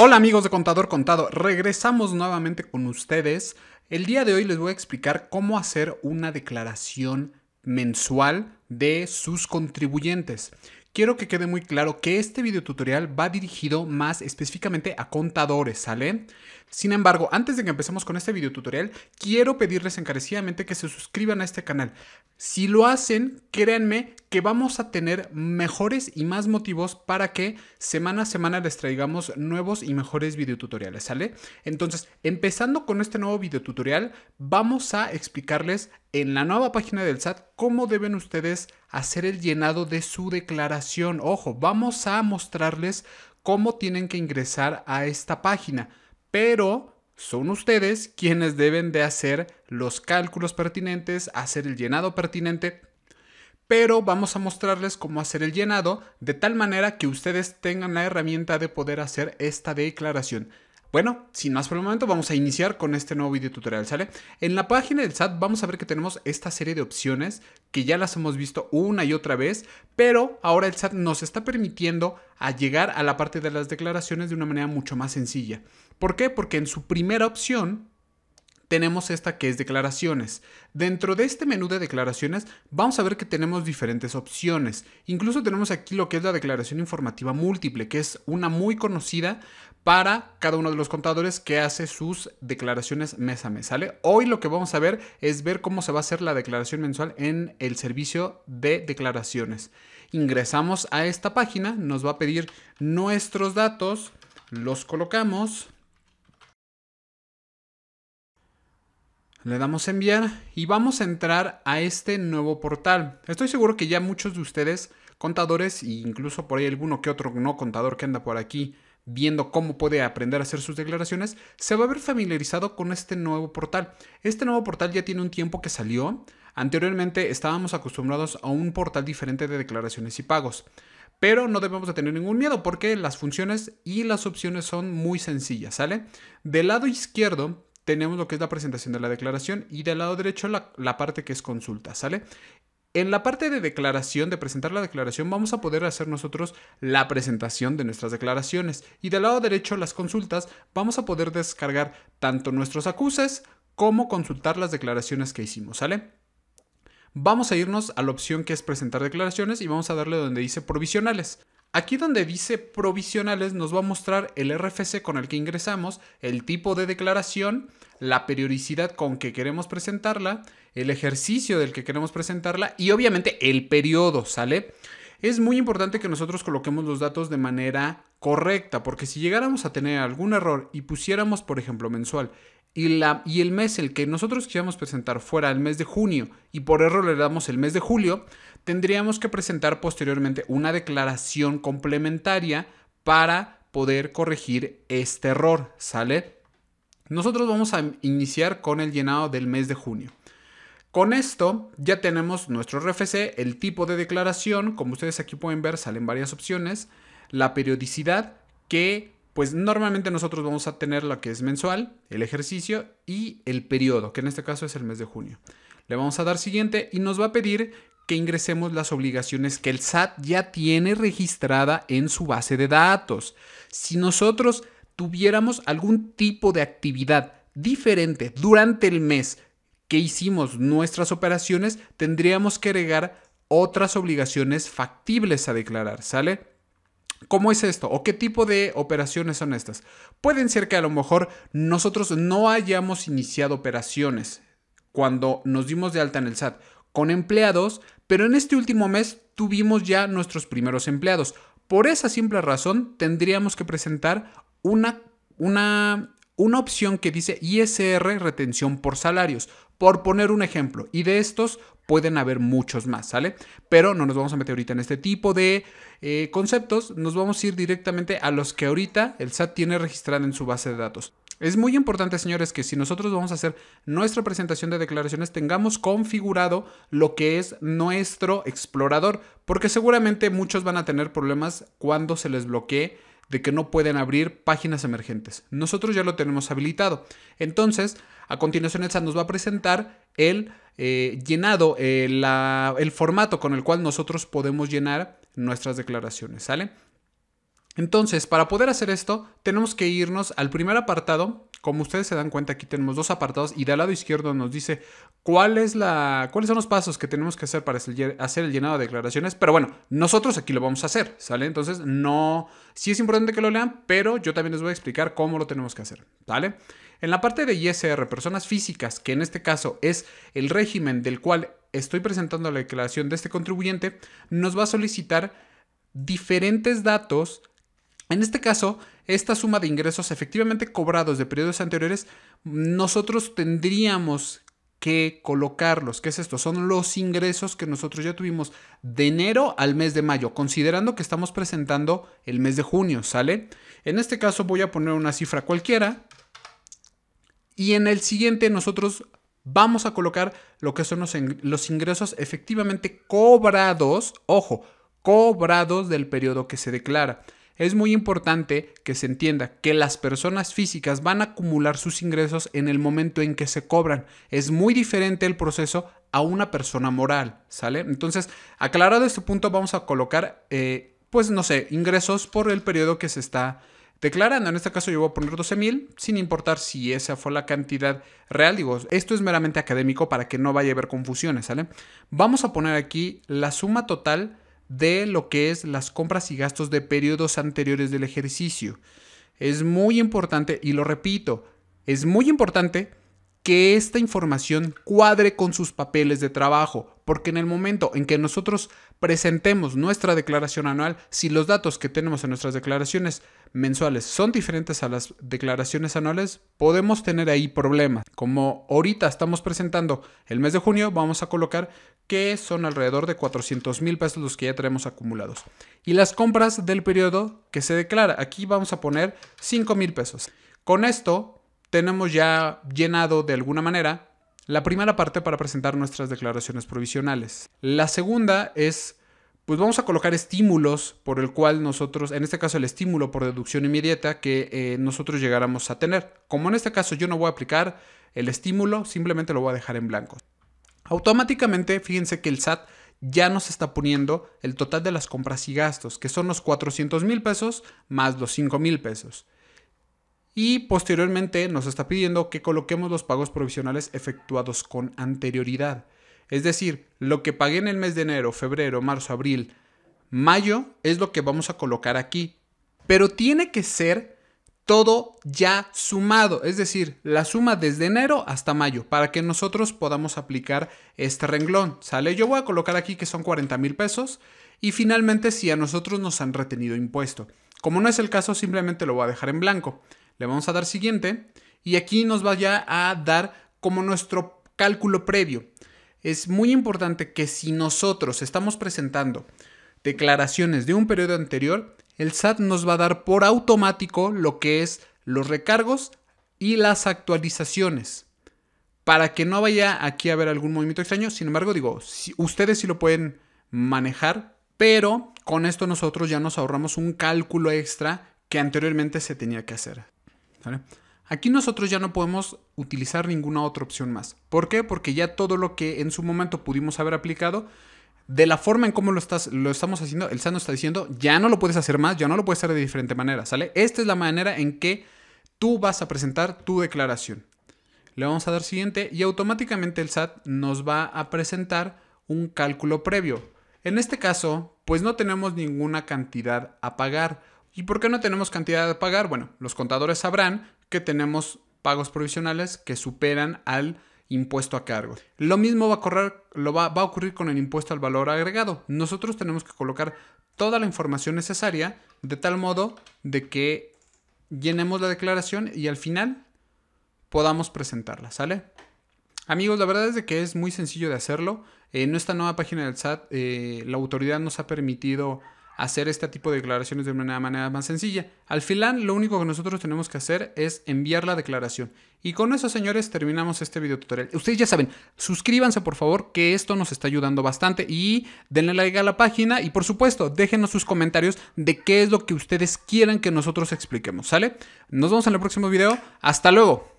Hola amigos de Contador Contado, regresamos nuevamente con ustedes. El día de hoy les voy a explicar cómo hacer una declaración mensual de sus contribuyentes. Quiero que quede muy claro que este video tutorial va dirigido más específicamente a contadores, ¿sale? Sin embargo, antes de que empecemos con este video tutorial, quiero pedirles encarecidamente que se suscriban a este canal. Si lo hacen, créanme que vamos a tener mejores y más motivos para que semana a semana les traigamos nuevos y mejores videotutoriales, ¿sale? Entonces, empezando con este nuevo videotutorial, vamos a explicarles en la nueva página del SAT cómo deben ustedes hacer el llenado de su declaración. Ojo, vamos a mostrarles cómo tienen que ingresar a esta página pero son ustedes quienes deben de hacer los cálculos pertinentes, hacer el llenado pertinente, pero vamos a mostrarles cómo hacer el llenado de tal manera que ustedes tengan la herramienta de poder hacer esta declaración. Bueno, sin más por el momento, vamos a iniciar con este nuevo video tutorial, ¿sale? En la página del SAT vamos a ver que tenemos esta serie de opciones que ya las hemos visto una y otra vez, pero ahora el SAT nos está permitiendo llegar a la parte de las declaraciones de una manera mucho más sencilla. ¿Por qué? Porque en su primera opción tenemos esta que es declaraciones. Dentro de este menú de declaraciones vamos a ver que tenemos diferentes opciones. Incluso tenemos aquí lo que es la declaración informativa múltiple, que es una muy conocida para cada uno de los contadores que hace sus declaraciones mes a mes, ¿sale? Hoy lo que vamos a ver es ver cómo se va a hacer la declaración mensual en el servicio de declaraciones. Ingresamos a esta página, nos va a pedir nuestros datos, los colocamos Le damos enviar y vamos a entrar a este nuevo portal. Estoy seguro que ya muchos de ustedes, contadores e incluso por ahí alguno que otro no contador que anda por aquí viendo cómo puede aprender a hacer sus declaraciones, se va a ver familiarizado con este nuevo portal. Este nuevo portal ya tiene un tiempo que salió. Anteriormente estábamos acostumbrados a un portal diferente de declaraciones y pagos. Pero no debemos de tener ningún miedo porque las funciones y las opciones son muy sencillas, ¿sale? Del lado izquierdo tenemos lo que es la presentación de la declaración y del lado derecho la, parte que es consulta, ¿sale? En la parte de declaración, de presentar la declaración, vamos a poder hacer nosotros la presentación de nuestras declaraciones. Y del lado derecho, las consultas, vamos a poder descargar tanto nuestros acuses como consultar las declaraciones que hicimos, ¿sale? Vamos a irnos a la opción que es presentar declaraciones y vamos a darle donde dice provisionales. Aquí donde dice provisionales nos va a mostrar el RFC con el que ingresamos, el tipo de declaración, la periodicidad con que queremos presentarla, el ejercicio del que queremos presentarla y obviamente el periodo, ¿sale? Es muy importante que nosotros coloquemos los datos de manera correcta, porque si llegáramos a tener algún error y pusiéramos, por ejemplo, mensual y, y el mes el que nosotros quisiéramos presentar fuera el mes de junio y por error le damos el mes de julio, tendríamos que presentar posteriormente una declaración complementaria para poder corregir este error, ¿sale? Nosotros vamos a iniciar con el llenado del mes de junio. Con esto ya tenemos nuestro RFC, el tipo de declaración, como ustedes aquí pueden ver, salen varias opciones, la periodicidad, que pues normalmente nosotros vamos a tener lo que es mensual, el ejercicio y el periodo, que en este caso es el mes de junio. Le vamos a dar siguiente y nos va a pedir que ingresemos las obligaciones que el SAT ya tiene registrada en su base de datos. Si nosotros tuviéramos algún tipo de actividad diferente durante el mes que hicimos nuestras operaciones, tendríamos que agregar otras obligaciones factibles a declarar, ¿sale? ¿Cómo es esto? ¿O qué tipo de operaciones son estas? Pueden ser que a lo mejor nosotros no hayamos iniciado operaciones cuando nos dimos de alta en el SAT con empleados, pero en este último mes tuvimos ya nuestros primeros empleados. Por esa simple razón tendríamos que presentar una, una, una opción que dice ISR retención por salarios, por poner un ejemplo. Y de estos pueden haber muchos más, ¿sale? Pero no nos vamos a meter ahorita en este tipo de eh, conceptos, nos vamos a ir directamente a los que ahorita el SAT tiene registrado en su base de datos. Es muy importante, señores, que si nosotros vamos a hacer nuestra presentación de declaraciones, tengamos configurado lo que es nuestro explorador, porque seguramente muchos van a tener problemas cuando se les bloquee de que no pueden abrir páginas emergentes. Nosotros ya lo tenemos habilitado. Entonces, a continuación, el SAT nos va a presentar el eh, llenado, eh, el formato con el cual nosotros podemos llenar nuestras declaraciones, ¿sale? Entonces, para poder hacer esto, tenemos que irnos al primer apartado. Como ustedes se dan cuenta, aquí tenemos dos apartados y del lado izquierdo nos dice cuáles son los pasos que tenemos que hacer para hacer el llenado de declaraciones. Pero bueno, nosotros aquí lo vamos a hacer, ¿sale? Entonces, no, sí es importante que lo lean, pero yo también les voy a explicar cómo lo tenemos que hacer, ¿vale? En la parte de ISR, personas físicas, que en este caso es el régimen del cual estoy presentando la declaración de este contribuyente, nos va a solicitar diferentes datos en este caso, esta suma de ingresos efectivamente cobrados de periodos anteriores, nosotros tendríamos que colocarlos. ¿Qué es esto? Son los ingresos que nosotros ya tuvimos de enero al mes de mayo, considerando que estamos presentando el mes de junio, ¿sale? En este caso voy a poner una cifra cualquiera y en el siguiente nosotros vamos a colocar lo que son los, los ingresos efectivamente cobrados, ojo, cobrados del periodo que se declara es muy importante que se entienda que las personas físicas van a acumular sus ingresos en el momento en que se cobran. Es muy diferente el proceso a una persona moral, ¿sale? Entonces, aclarado este punto, vamos a colocar, eh, pues no sé, ingresos por el periodo que se está declarando. En este caso yo voy a poner 12 mil, sin importar si esa fue la cantidad real. Digo, esto es meramente académico para que no vaya a haber confusiones, ¿sale? Vamos a poner aquí la suma total de lo que es las compras y gastos de periodos anteriores del ejercicio. Es muy importante, y lo repito, es muy importante que esta información cuadre con sus papeles de trabajo, porque en el momento en que nosotros presentemos nuestra declaración anual, si los datos que tenemos en nuestras declaraciones mensuales son diferentes a las declaraciones anuales, podemos tener ahí problemas. Como ahorita estamos presentando el mes de junio, vamos a colocar que son alrededor de 400 mil pesos los que ya tenemos acumulados. Y las compras del periodo que se declara, aquí vamos a poner 5 mil pesos. Con esto tenemos ya llenado de alguna manera la primera parte para presentar nuestras declaraciones provisionales. La segunda es, pues vamos a colocar estímulos por el cual nosotros, en este caso el estímulo por deducción inmediata que eh, nosotros llegáramos a tener. Como en este caso yo no voy a aplicar el estímulo, simplemente lo voy a dejar en blanco. Automáticamente, fíjense que el SAT ya nos está poniendo el total de las compras y gastos, que son los 400 mil pesos más los 5 mil pesos. Y posteriormente nos está pidiendo que coloquemos los pagos provisionales efectuados con anterioridad. Es decir, lo que pagué en el mes de enero, febrero, marzo, abril, mayo es lo que vamos a colocar aquí. Pero tiene que ser todo ya sumado, es decir, la suma desde enero hasta mayo, para que nosotros podamos aplicar este renglón. ¿Sale? Yo voy a colocar aquí que son 40 mil pesos y finalmente si a nosotros nos han retenido impuesto. Como no es el caso, simplemente lo voy a dejar en blanco. Le vamos a dar siguiente y aquí nos va ya a dar como nuestro cálculo previo. Es muy importante que si nosotros estamos presentando declaraciones de un periodo anterior, el SAT nos va a dar por automático lo que es los recargos y las actualizaciones. Para que no vaya aquí a haber algún movimiento extraño, sin embargo, digo, ustedes sí lo pueden manejar, pero con esto nosotros ya nos ahorramos un cálculo extra que anteriormente se tenía que hacer. Aquí nosotros ya no podemos utilizar ninguna otra opción más. ¿Por qué? Porque ya todo lo que en su momento pudimos haber aplicado, de la forma en cómo lo, estás, lo estamos haciendo, el SAT nos está diciendo, ya no lo puedes hacer más, ya no lo puedes hacer de diferente manera, ¿sale? Esta es la manera en que tú vas a presentar tu declaración. Le vamos a dar siguiente y automáticamente el SAT nos va a presentar un cálculo previo. En este caso, pues no tenemos ninguna cantidad a pagar ¿Y por qué no tenemos cantidad de pagar? Bueno, los contadores sabrán que tenemos pagos provisionales que superan al impuesto a cargo. Lo mismo va a, lo a ocurrir con el impuesto al valor agregado. Nosotros tenemos que colocar toda la información necesaria de tal modo de que llenemos la declaración y al final podamos presentarla, ¿sale? Amigos, la verdad es de que es muy sencillo de hacerlo. Eh, en esta nueva página del SAT, eh, la autoridad nos ha permitido hacer este tipo de declaraciones de una manera más sencilla. Al final, lo único que nosotros tenemos que hacer es enviar la declaración. Y con eso, señores, terminamos este video tutorial. Ustedes ya saben, suscríbanse por favor, que esto nos está ayudando bastante. Y denle like a la página y por supuesto, déjenos sus comentarios de qué es lo que ustedes quieran que nosotros expliquemos, ¿sale? Nos vemos en el próximo video. Hasta luego.